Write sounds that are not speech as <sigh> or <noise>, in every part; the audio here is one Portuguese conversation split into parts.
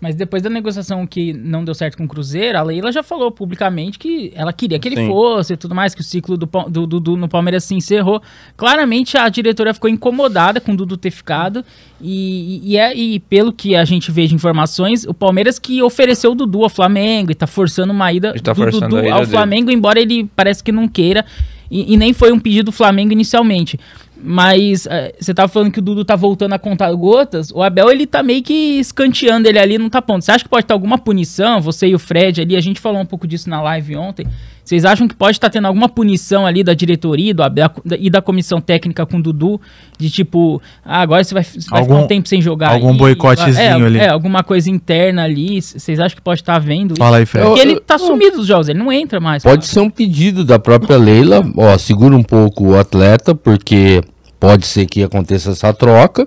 Mas depois da negociação que não deu certo com o Cruzeiro, a Leila já falou publicamente que ela queria que ele Sim. fosse e tudo mais, que o ciclo do, do, Dudu no Palmeiras se encerrou. Claramente a diretora ficou incomodada com o Dudu ter ficado. E, e, é, e pelo que a gente vê de informações, o Palmeiras que ofereceu o Dudu ao Flamengo e tá forçando uma ida tá do Dudu ida ao dele. Flamengo, embora ele parece que não queira. E, e nem foi um pedido do Flamengo inicialmente. Mas é, você tava falando que o Dudu tá voltando a contar gotas. O Abel, ele tá meio que escanteando ele ali não tá pronto. Você acha que pode ter alguma punição? Você e o Fred ali, a gente falou um pouco disso na live ontem. Vocês acham que pode estar tá tendo alguma punição ali da diretoria do Abel, e da comissão técnica com o Dudu? De tipo, ah, agora você vai, você algum, ficar um tempo sem jogar. Algum aí, boicotezinho é, ali. É, alguma coisa interna ali. Vocês acham que pode estar tá vendo Fala aí, Fred. Porque eu, ele tá eu, sumido dos jogos, ele não entra mais. Pode cara. ser um pedido da própria Leila. Ó, segura um pouco o atleta, porque... Pode ser que aconteça essa troca.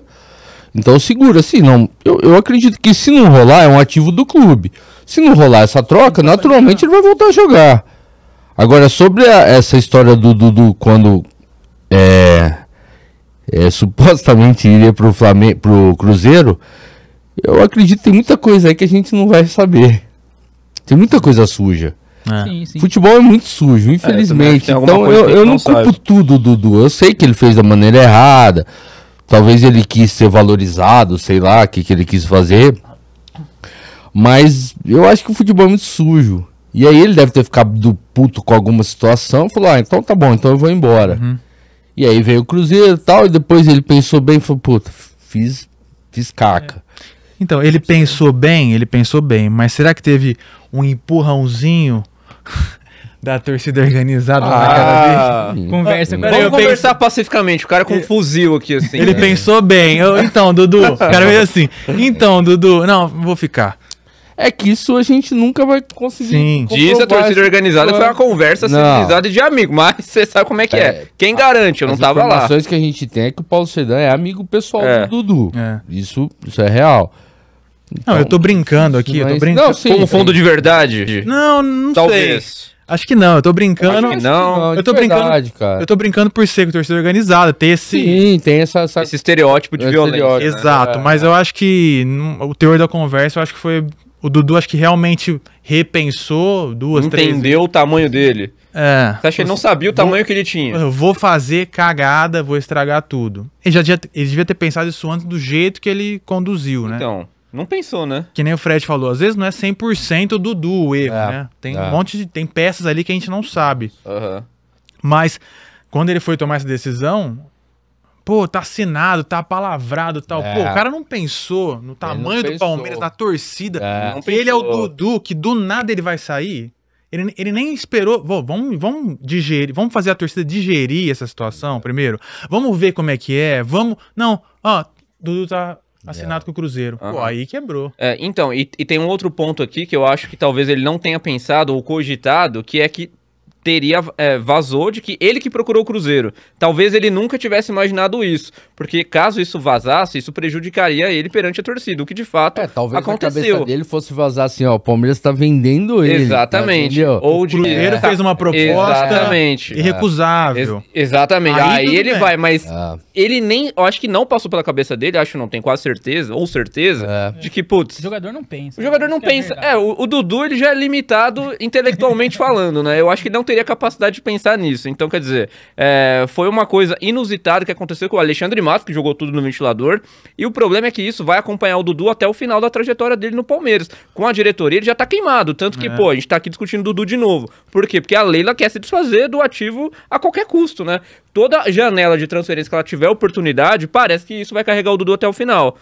Então segura, se não. Eu, eu acredito que se não rolar, é um ativo do clube. Se não rolar essa troca, então, naturalmente ele vai voltar a jogar. Agora, sobre a, essa história do Dudu quando é, é, <laughs> supostamente iria pro, Flamengo, pro Cruzeiro, eu acredito que tem muita coisa aí que a gente não vai saber. Tem muita coisa suja. É. Sim, Futebol é muito sujo, infelizmente. É, então eu, eu não, não culpo tudo, Dudu. Eu sei que ele fez da maneira errada. Talvez ele quis ser valorizado, sei lá, o que, que ele quis fazer. Mas eu acho que o futebol é muito sujo. E aí ele deve ter ficado puto com alguma situação. Falou, ah, então tá bom, então eu vou embora. Uhum. E aí veio o Cruzeiro e tal. E depois ele pensou bem e falou, puta, fiz, fiz caca. É. Então, ele pensou bem, ele pensou bem, mas será que teve um empurrãozinho <laughs> da torcida organizada ah, na hum. Conversa com hum. Vamos conversar pacificamente, o cara é com um fuzil aqui, assim. Ele né? pensou bem. Eu, então, Dudu, o cara veio assim. Então, Dudu, não, vou ficar. É que isso a gente nunca vai conseguir. Sim. Diz a torcida organizada foi uma conversa civilizada de amigo, mas você sabe como é que é. é. Quem garante? Eu não tava lá. As informações que a gente tem é que o Paulo Sedan é amigo pessoal é. do Dudu. É. Isso, isso é real. Então, não, eu tô brincando aqui, mas... eu tô brincando. Não, sim, Como fundo de verdade? Não, não Talvez. sei. Acho que não, eu tô brincando. Acho que não, eu tô verdade, brincando, cara. Eu tô brincando por ser torcida organizada, ter esse. Sim, tem essa, essa... esse estereótipo de violência. Né? Exato, é. mas eu acho que o teor da conversa, eu acho que foi. O Dudu acho que realmente repensou duas, Entendeu três. Entendeu o tamanho dele. É. Você acha que ele não sabia o tamanho que ele tinha? Eu vou fazer cagada, vou estragar tudo. Ele já devia, ele devia ter pensado isso antes do jeito que ele conduziu, né? Então. Não pensou, né? Que nem o Fred falou, às vezes não é 100% Dudu o erro, é, né? Tem é. um monte de tem peças ali que a gente não sabe. Uhum. Mas quando ele foi tomar essa decisão, pô, tá assinado, tá palavrado tal. É. Pô, o cara não pensou no tamanho do Palmeiras, na torcida. É. Que ele é o Dudu, que do nada ele vai sair. Ele, ele nem esperou. Pô, vamos, vamos digerir, vamos fazer a torcida digerir essa situação primeiro. Vamos ver como é que é. Vamos. Não, ó, Dudu tá é. Assinado com o Cruzeiro. Uhum. Pô, aí quebrou. É, então, e, e tem um outro ponto aqui que eu acho que talvez ele não tenha pensado ou cogitado, que é que teria é, vazou de que ele que procurou o Cruzeiro. Talvez ele nunca tivesse imaginado isso, porque caso isso vazasse, isso prejudicaria ele perante a torcida, o que de fato é, talvez aconteceu. Talvez cabeça dele fosse vazar assim, ó, o Palmeiras está vendendo ele. Exatamente. Tá, Ou o Cruzeiro é, fez uma é, proposta exatamente. irrecusável. ex exatamente. Aí, Aí ele bem. vai, mas ah. ele nem, eu acho que não passou pela cabeça dele, acho que não, tem quase certeza, ou certeza, é. de que, putz... O jogador não pensa. O jogador né? não é pensa. É, o, o Dudu, ele já é limitado intelectualmente <laughs> falando, né? Eu acho que não tem teria capacidade de pensar nisso. Então, quer dizer, é, foi uma coisa inusitada que aconteceu com o Alexandre Matos, que jogou tudo no ventilador. E o problema é que isso vai acompanhar o Dudu até o final da trajetória dele no Palmeiras. Com a diretoria, ele já tá queimado. Tanto que, é. pô, a gente tá aqui discutindo o Dudu de novo. Por quê? Porque a Leila quer se desfazer do ativo a qualquer custo, né? Toda janela de transferência que ela tiver oportunidade, parece que isso vai carregar o Dudu até o final.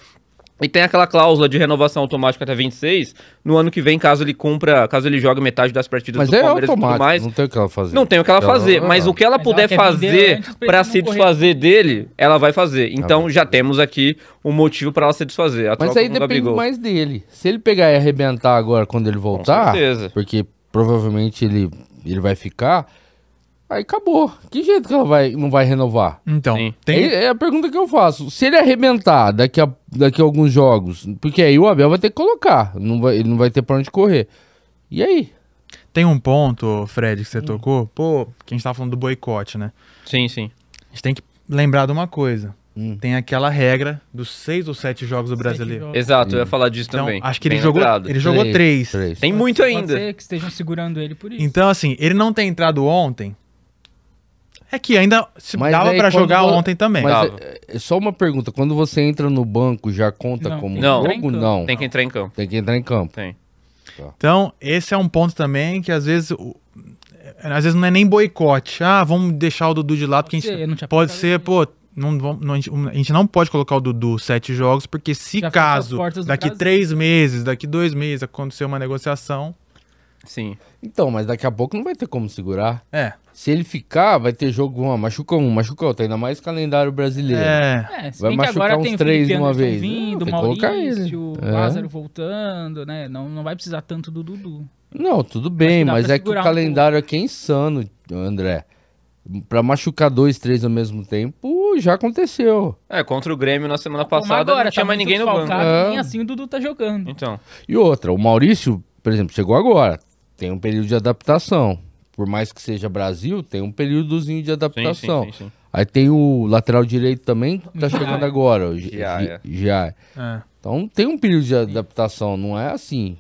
E tem aquela cláusula de renovação automática até 26, no ano que vem, caso ele cumpra, caso ele jogue metade das partidas mas do é Palmeiras automático, e tudo mais. Não tem o que ela fazer. Não tem o que ela, fazer, mas não. o que ela mas puder ela fazer para se correr. desfazer dele, ela vai fazer. Então já temos aqui um motivo para ela se desfazer. mas aí depende Gabigol. mais dele. Se ele pegar e arrebentar agora quando ele voltar, porque provavelmente ele, ele vai ficar, Aí acabou. Que jeito que ela vai, não vai renovar? Então, tem... é, é, a pergunta que eu faço. Se ele arrebentar daqui a, daqui a alguns jogos, porque aí o Abel vai ter que colocar, não vai, ele não vai ter pra onde correr. E aí? Tem um ponto, Fred, que você hum. tocou, pô, que a gente tava falando do boicote, né? Sim, sim. A gente tem que lembrar de uma coisa. Hum. Tem aquela regra dos seis ou sete jogos do brasileiro. Jogos. Exato, Sim. eu ia hum. falar disso então, também. Acho que ele Bem jogou, lembrado. ele jogou três. três. Tem pode muito ainda. Pode ser que estejam segurando ele por isso. Então, assim, ele não tem entrado ontem é que ainda se mas dava para jogar quando... ontem também. Mas é, é, só uma pergunta, quando você entra no banco, já conta não. como não. jogo? Não. Tem que entrar em campo. Tem que entrar em campo. Tem. Tá. Então, esse é um ponto também que às vezes é, às vezes não é nem boicote. Ah, vamos deixar o Dudu de lado, porque a gente pode ser, pô, não, não, a gente não pode colocar o Dudu sete jogos, porque se Já caso daqui três meses, daqui dois meses acontecer uma negociação, Sim. Então, mas daqui a pouco não vai ter como segurar. É. Se ele ficar, vai ter jogo, uma, machuca um, machuca outro, ainda mais calendário brasileiro. É, é vai machucar uns três de uma vez. Vindo, não, Maurício, o é. Lázaro voltando, né? Não, não vai precisar tanto do Dudu. Não, tudo bem, mas, mas é que o calendário um aqui é insano, André. Pra machucar dois, três ao mesmo tempo, já aconteceu. É, contra o Grêmio na semana passada, agora, não tinha tá mais ninguém no banco. É. Nem assim o Dudu tá jogando. Então. E outra, o Maurício, por exemplo, chegou agora, tem um período de adaptação. Por mais que seja Brasil, tem um períodozinho de adaptação. Sim, sim, sim, Aí tem o lateral direito também, que tá chegando agora. já é. é. Então tem um período de adaptação, não é assim.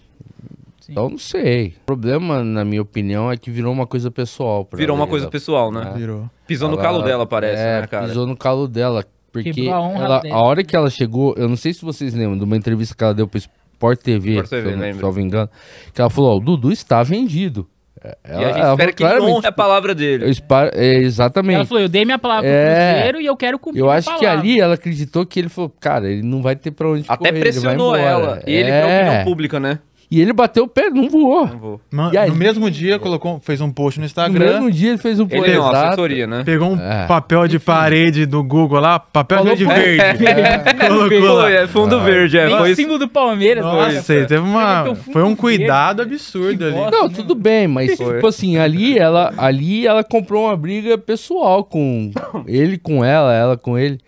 Então não sei. O problema, na minha opinião, é que virou uma coisa pessoal. virou uma coisa pessoal, né? É. Virou. Pisou ela, no calo dela, parece, é, né, cara? Pisou no calo dela. Porque a, ela, a hora que ela chegou, eu não sei se vocês lembram de uma entrevista que ela deu pro Sport TV, Sport TV se, eu não, me engano, que ela falou, o Dudu está vendido. Ela, é, e a gente espera que honre a palavra dele. é, exatamente. Ela falou, eu dei minha palavra é, pro Cruzeiro e eu quero cumprir Eu acho que ali ela acreditou que ele falou, cara, ele não vai ter pra onde Até correr, pressionou ela. E ele é. opinião pública, né? E ele bateu o pé, não voou. Não voou. aí, no mesmo dia, colocou, fez um post no Instagram. No mesmo dia, ele fez um post. Ele é exato, assessoria, né? Pegou um é. papel de Enfim. parede do Google lá, papel Falou de verde. É. <laughs> Colocou <laughs> lá. É, fundo verde, é. Foi símbolo do Palmeiras. Nossa, foi. teve uma... Foi um cuidado absurdo ali. Não, né? tudo bem, mas foi. <laughs> tipo assim, ali ela, ali ela comprou uma briga pessoal com ele, com ela, ela com ele.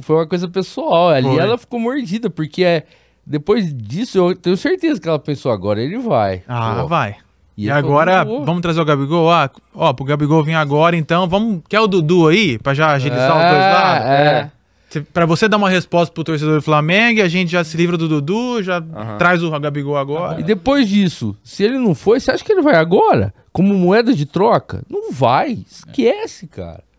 Foi uma coisa pessoal. Ali foi. ela ficou mordida, porque é depois disso, eu tenho certeza que ela pensou, agora ele vai. Ah, Pô. vai. E, e agora, falou, vamos trazer o Gabigol? Ah, ó, pro Gabigol vir agora, então, vamos... Quer o Dudu aí, pra já agilizar é, os dois lados? É. é. Pra você dar uma resposta pro torcedor do Flamengo, a gente já se livra do Dudu, já uhum. traz o Gabigol agora. E depois disso, se ele não foi, você acha que ele vai agora? Como moeda de troca? Não vai, esquece, cara.